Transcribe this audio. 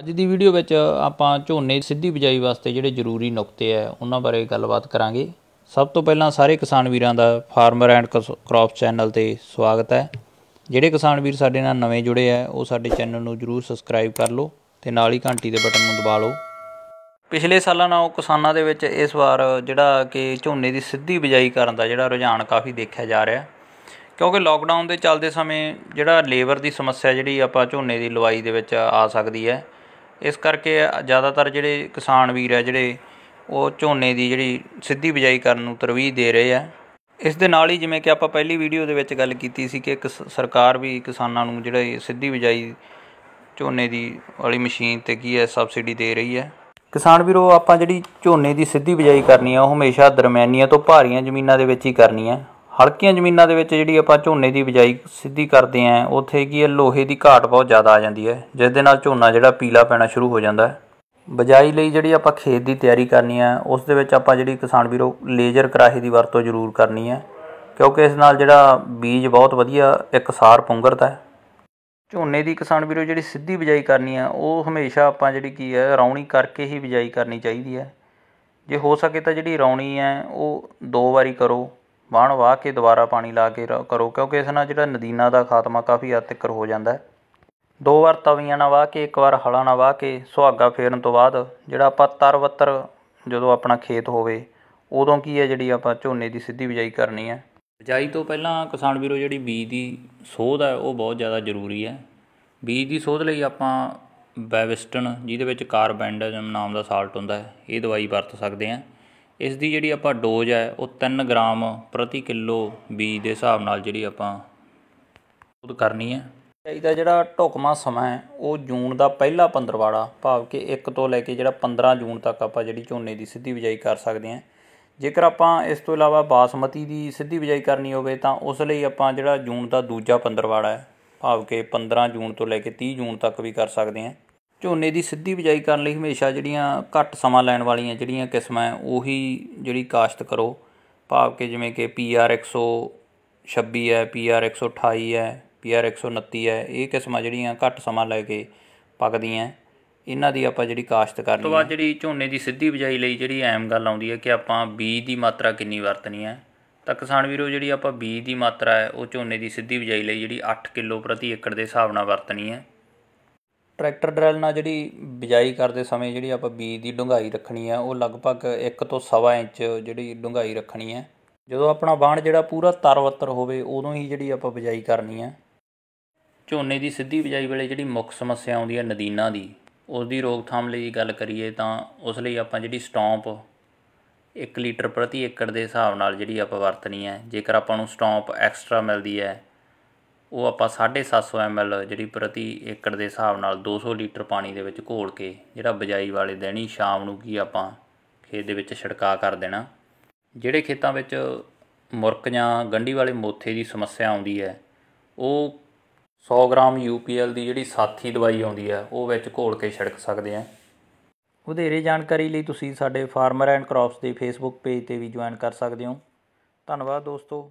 ਅੱਜ ਦੀ ਵੀਡੀਓ ਵਿੱਚ ਆਪਾਂ ਝੋਨੇ ਦੀ ਸਿੱਧੀ ਬਿਜਾਈ ਵਾਸਤੇ ਜਿਹੜੇ ਜ਼ਰੂਰੀ ਨੁਕਤੇ ਆ ਉਹਨਾਂ ਬਾਰੇ ਗੱਲਬਾਤ ਕਰਾਂਗੇ ਸਭ ਤੋਂ ਪਹਿਲਾਂ ਸਾਰੇ ਕਿਸਾਨ ਵੀਰਾਂ ਦਾ ਫਾਰਮਰ ਐਂਡ ਕ੍ਰੌਪ ਚੈਨਲ ਤੇ ਸਵਾਗਤ ਹੈ ਜਿਹੜੇ ਕਿਸਾਨ ਵੀਰ ਸਾਡੇ ਨਾਲ ਨਵੇਂ ਜੁੜੇ ਆ ਉਹ ਸਾਡੇ ਚੈਨਲ ਨੂੰ ਜ਼ਰੂਰ ਸਬਸਕ੍ਰਾਈਬ ਕਰ ਲਓ ਤੇ ਨਾਲ ਹੀ ਘੰਟੀ ਦੇ ਬਟਨ ਨੂੰ ਦਬਾ ਲਓ ਪਿਛਲੇ ਸਾਲਾਂ ਨਾਲੋਂ ਕਿਸਾਨਾਂ ਦੇ ਵਿੱਚ ਇਸ ਵਾਰ ਜਿਹੜਾ ਕਿ ਝੋਨੇ ਦੀ ਸਿੱਧੀ ਬਿਜਾਈ ਕਰਨ ਦਾ ਜਿਹੜਾ ਰੁਝਾਨ ਕਾਫੀ ਦੇਖਿਆ ਜਾ ਰਿਹਾ ਕਿਉਂਕਿ ਲਾਕਡਾਊਨ ਦੇ ਚੱਲਦੇ ਸਮੇਂ ਜਿਹੜਾ ਲੇਬਰ ਦੀ ਸਮੱਸਿਆ ਜਿਹੜੀ ਆਪਾਂ ਝੋਨੇ ਦੀ ਲਵਾਈ ਦੇ ਵਿੱਚ ਆ ਸਕਦੀ ਹੈ ਇਸ ਕਰਕੇ ਜ਼ਿਆਦਾਤਰ ਜਿਹੜੇ ਕਿਸਾਨ ਵੀਰ ਹੈ ਜਿਹੜੇ ਉਹ ਝੋਨੇ ਦੀ ਜਿਹੜੀ ਸਿੱਧੀ ਬਿਜਾਈ ਕਰਨ ਨੂੰ ਤਰਜੀਹ ਦੇ ਰਹੇ ਆ ਇਸ ਦੇ ਨਾਲ ਹੀ ਜਿਵੇਂ ਕਿ ਆਪਾਂ ਪਹਿਲੀ ਵੀਡੀਓ ਦੇ ਵਿੱਚ ਗੱਲ ਕੀਤੀ ਸੀ ਕਿ ਸਰਕਾਰ ਵੀ ਕਿਸਾਨਾਂ ਨੂੰ ਜਿਹੜਾ ਸਿੱਧੀ ਬਿਜਾਈ ਝੋਨੇ ਦੀ ਵਾਲੀ ਮਸ਼ੀਨ ਤੇ ਕੀ ਹੈ ਸਬਸਿਡੀ ਦੇ ਰਹੀ ਹੈ ਕਿਸਾਨ ਵੀਰੋ ਆਪਾਂ ਜਿਹੜੀ ਝੋਨੇ ਦੀ ਸਿੱਧੀ ਬਿਜਾਈ ਕਰਨੀ ਆ ਉਹ ਹਮੇਸ਼ਾ ਦਰਮਿਆਨੀਆਂ ਤੋਂ ਭਾਰੀਆਂ ਜ਼ਮੀਨਾਂ ਦੇ ਵਿੱਚ ਹੀ ਕਰਨੀ ਆ ਹਲਕੀਆਂ ਜ਼ਮੀਨਾਂ ਦੇ ਵਿੱਚ ਜਿਹੜੀ ਆਪਾਂ ਝੋਨੇ ਦੀ ਬਿਜਾਈ ਸਿੱਧੀ ਕਰਦੇ ਆਂ ਉੱਥੇ ਕੀ ਹੈ ਲੋਹੇ ਦੀ ਘਾਟ ਬਹੁਤ ਜ਼ਿਆਦਾ ਆ ਜਾਂਦੀ ਹੈ ਜਿਸ ਦੇ ਨਾਲ ਝੋਨਾ ਜਿਹੜਾ ਪੀਲਾ ਪੈਣਾ ਸ਼ੁਰੂ ਹੋ ਜਾਂਦਾ ਹੈ ਬਜਾਈ ਲਈ ਜਿਹੜੀ ਆਪਾਂ ਖੇਤ ਦੀ ਤਿਆਰੀ ਕਰਨੀ ਹੈ ਉਸ ਦੇ ਵਿੱਚ ਆਪਾਂ ਜਿਹੜੀ ਕਿਸਾਨ ਵੀਰੋ ਲੇਜ਼ਰ ਕਰਾਹੇ ਦੀ ਵਰਤੋਂ ਜ਼ਰੂਰ ਕਰਨੀ ਹੈ ਕਿਉਂਕਿ ਇਸ ਨਾਲ ਜਿਹੜਾ ਬੀਜ ਬਹੁਤ ਵਧੀਆ ਇਕਸਾਰ ਪੁੰਗਰਦਾ ਹੈ ਝੋਨੇ ਦੀ ਕਿਸਾਨ ਵੀਰੋ ਜਿਹੜੀ ਸਿੱਧੀ ਬਿਜਾਈ ਕਰਨੀ ਆ ਉਹ ਹਮੇਸ਼ਾ ਆਪਾਂ ਜਿਹੜੀ ਕੀ ਹੈ ਰੌਣੀ ਕਰਕੇ ਹੀ ਬਿਜਾਈ ਕਰਨੀ ਚਾਹੀਦੀ ਹੈ ਜੇ ਹੋ ਸਕੇ ਤਾਂ ਜਿਹੜੀ ਰੌਣੀ ਹੈ ਉਹ ਦੋ ਵਾਰੀ ਕਰੋ ਵਾਣ ਵਾਹ ਕੇ ਦੁਬਾਰਾ ਪਾਣੀ ਲਾ ਕੇ ਕਰੋ ਕਿਉਂਕਿ ਇਸ ਨਾਲ ਜਿਹੜਾ ਨਦੀਨਾ ਦਾ ਖਾਤਮਾ ਕਾਫੀ ਹੱਦ ਤੱਕ ਹੋ ਜਾਂਦਾ ਹੈ ਦੋ ਵਾਰ ਤਵੀਆਂ ਨਾਲ ਵਾਹ ਕੇ ਇੱਕ ਵਾਰ ਹਲਾਂ ਨਾਲ ਵਾਹ ਕੇ ਸੁਹਾਗਾ ਫੇਰਨ ਤੋਂ ਬਾਅਦ ਜਿਹੜਾ ਆਪਾਂ ਤਰਵੱਤਰ ਜਦੋਂ ਆਪਣਾ ਖੇਤ ਹੋਵੇ ਉਦੋਂ ਕੀ ਹੈ ਜਿਹੜੀ ਆਪਾਂ ਝੋਨੇ ਦੀ ਸਿੱਧੀ ਬਿਜਾਈ ਕਰਨੀ ਹੈ ਬਿਜਾਈ ਤੋਂ ਪਹਿਲਾਂ ਕਿਸਾਨ ਵੀਰੋ ਜਿਹੜੀ ਬੀਜ ਦੀ ਸੋਧ ਹੈ ਉਹ ਬਹੁਤ ਜ਼ਿਆਦਾ ਜ਼ਰੂਰੀ ਹੈ ਬੀਜ ਦੀ ਸੋਧ ਲਈ ਆਪਾਂ ਬੈਵਿਸਟਨ ਜਿਹਦੇ ਵਿੱਚ ਕਾਰਬੈਂਡਜ਼ਮ ਨਾਮ ਦਾ ਸਾਲਟ ਹੁੰਦਾ ਹੈ ਇਹ ਦਵਾਈ ਵਰਤ ਸਕਦੇ ਹਾਂ ਇਸ ਦੀ ਜਿਹੜੀ ਆਪਾਂ ਡੋਜ਼ ਹੈ ਉਹ 3 ਗ੍ਰਾਮ ਪ੍ਰਤੀ ਕਿਲੋ ਬੀਜ ਦੇ ਹਿਸਾਬ ਨਾਲ ਜਿਹੜੀ ਆਪਾਂ ਖੁਦ ਕਰਨੀ ਹੈ ਇਹਦਾ ਜਿਹੜਾ ਢੁਕਮਾ ਸਮਾਂ ਉਹ ਜੂਨ ਦਾ ਪਹਿਲਾ ਪੰਦਰਵਾੜਾ ਭਾਵ ਕਿ 1 ਤੋਂ ਲੈ ਕੇ ਜਿਹੜਾ 15 ਜੂਨ ਤੱਕ ਆਪਾਂ ਜਿਹੜੀ ਝੋਨੇ ਦੀ ਸਿੱਧੀ ਬਿਜਾਈ ਕਰ ਸਕਦੇ ਹਾਂ ਜੇਕਰ ਆਪਾਂ ਇਸ ਤੋਂ ਇਲਾਵਾ ਬਾਸਮਤੀ ਦੀ ਸਿੱਧੀ ਬਿਜਾਈ ਕਰਨੀ ਹੋਵੇ ਤਾਂ ਉਸ ਲਈ ਆਪਾਂ ਜਿਹੜਾ ਜੂਨ ਦਾ ਦੂਜਾ ਪੰਦਰਵਾੜਾ ਹੈ ਭਾਵ ਕਿ 15 ਜੂਨ ਤੋਂ ਲੈ ਕੇ 30 ਜੂਨ ਤੱਕ ਵੀ ਕਰ ਸਕਦੇ ਹਾਂ ਝੋਨੇ ਦੀ ਸਿੱਧੀ ਬਿਜਾਈ ਕਰਨ ਲਈ ਹਮੇਸ਼ਾ ਜਿਹੜੀਆਂ ਘੱਟ ਸਮਾਂ ਲੈਣ ਵਾਲੀਆਂ ਜਿਹੜੀਆਂ ਕਿਸਮਾਂ ਉਹੀ ਜਿਹੜੀ ਕਾਸ਼ਤ ਕਰੋ ਭਾਵ ਕਿ ਜਿਵੇਂ ਕਿ PR 126 ਹੈ PR 128 ਹੈ PR 129 ਹੈ ਇਹ ਕਿਸਮਾਂ ਜਿਹੜੀਆਂ ਘੱਟ ਸਮਾਂ ਲੈ ਕੇ ਪੱਕਦੀਆਂ ਇਹਨਾਂ ਦੀ ਆਪਾਂ ਜਿਹੜੀ ਕਾਸ਼ਤ ਕਰਨੀ ਲਈ ਤੋਂ ਬਾਅਦ ਜਿਹੜੀ ਝੋਨੇ ਦੀ ਸਿੱਧੀ ਬਿਜਾਈ ਲਈ ਜਿਹੜੀ ਐਮ ਗੱਲ ਆਉਂਦੀ ਹੈ ਕਿ ਆਪਾਂ ਬੀਜ ਦੀ ਮਾਤਰਾ ਕਿੰਨੀ ਵਰਤਣੀ ਹੈ ਤਾਂ ਕਿਸਾਨ ਵੀਰੋ ਜਿਹੜੀ ਆਪਾਂ ਬੀਜ ਦੀ ਮਾਤਰਾ ਹੈ ਉਹ ਝੋਨੇ ਦੀ ਸਿੱਧੀ ਬਿਜਾਈ ਲਈ ਜਿਹੜੀ 8 ਕਿਲੋ ਪ੍ਰਤੀ ਏਕੜ ਦੇ ਹਿਸਾਬ ਨਾਲ ਵਰਤਣੀ ਹੈ ਟਰੈਕਟਰ ਡਰੈਲ ਨਾਲ ਜਿਹੜੀ ਬਿਜਾਈ ਕਰਦੇ ਸਮੇਂ ਜਿਹੜੀ ਆਪਾਂ ਬੀਜ ਦੀ ਡੂੰਘਾਈ ਰੱਖਣੀ ਆ ਉਹ ਲਗਭਗ 1 ਤੋਂ 1.5 ਇੰਚ ਜਿਹੜੀ ਡੂੰਘਾਈ ਰੱਖਣੀ ਆ ਜਦੋਂ ਆਪਣਾ ਬਾਣ ਜਿਹੜਾ ਪੂਰਾ ਤਰਵੱਤਰ ਹੋਵੇ ਉਦੋਂ ਹੀ ਜਿਹੜੀ ਆਪਾਂ ਬਿਜਾਈ ਕਰਨੀ ਆ ਝੋਨੇ ਦੀ ਸਿੱਧੀ ਬਿਜਾਈ ਵੇਲੇ ਜਿਹੜੀ ਮੁੱਖ ਸਮੱਸਿਆ ਆਉਂਦੀ ਹੈ ਨਦੀਨਾ ਦੀ ਉਸ ਦੀ ਰੋਕਥਾਮ ਲਈ ਗੱਲ ਕਰੀਏ ਤਾਂ ਉਸ ਲਈ ਆਪਾਂ ਜਿਹੜੀ ਸਟੌਂਪ 1 ਲੀਟਰ ਪ੍ਰਤੀ ਏਕੜ ਦੇ ਹਿਸਾਬ ਨਾਲ ਜਿਹੜੀ ਆਪਾਂ ਵਰਤਣੀ ਹੈ ਜੇਕਰ ਆਪਾਂ ਨੂੰ ਸਟੌਂਪ ਐਕਸਟਰਾ ਮਿਲਦੀ ਹੈ ਉਹ ਆਪਾਂ 750 ml ਜਿਹੜੀ ਪ੍ਰਤੀ ਏਕੜ ਦੇ ਹਿਸਾਬ ਨਾਲ 200 ਲੀਟਰ ਪਾਣੀ ਦੇ ਵਿੱਚ ਘੋਲ ਕੇ ਜਿਹੜਾ ਬਜਾਈ ਵਾਲੇ ਦੇਣੀ ਸ਼ਾਮ ਨੂੰ ਕੀ ਆਪਾਂ ਖੇਤ ਦੇ ਵਿੱਚ ਛਿੜਕਾ ਕਰ ਦੇਣਾ ਜਿਹੜੇ ਖੇਤਾਂ ਵਿੱਚ ਮੁਰਕ ਜਾਂ ਗੰਢੀ ਵਾਲੇ ਮੋਥੇ ਦੀ ਸਮੱਸਿਆ ਆਉਂਦੀ ਹੈ ਉਹ 100 ਗ੍ਰਾਮ ਯੂਪੀਐਲ ਦੀ ਜਿਹੜੀ ਸਾਥੀ ਦਵਾਈ ਆਉਂਦੀ ਹੈ ਉਹ ਵਿੱਚ ਘੋਲ ਕੇ ਛਿੜਕ ਸਕਦੇ ਆ ਵਧੇਰੇ ਜਾਣਕਾਰੀ ਲਈ ਤੁਸੀਂ ਸਾਡੇ ਫਾਰਮਰ ਐਂਡ ਕ੍ਰੌਪਸ ਦੇ ਫੇਸਬੁੱਕ ਪੇਜ ਤੇ ਵੀ ਜੁਆਇਨ ਕਰ ਸਕਦੇ ਹੋ ਧੰਨਵਾਦ ਦੋਸਤੋ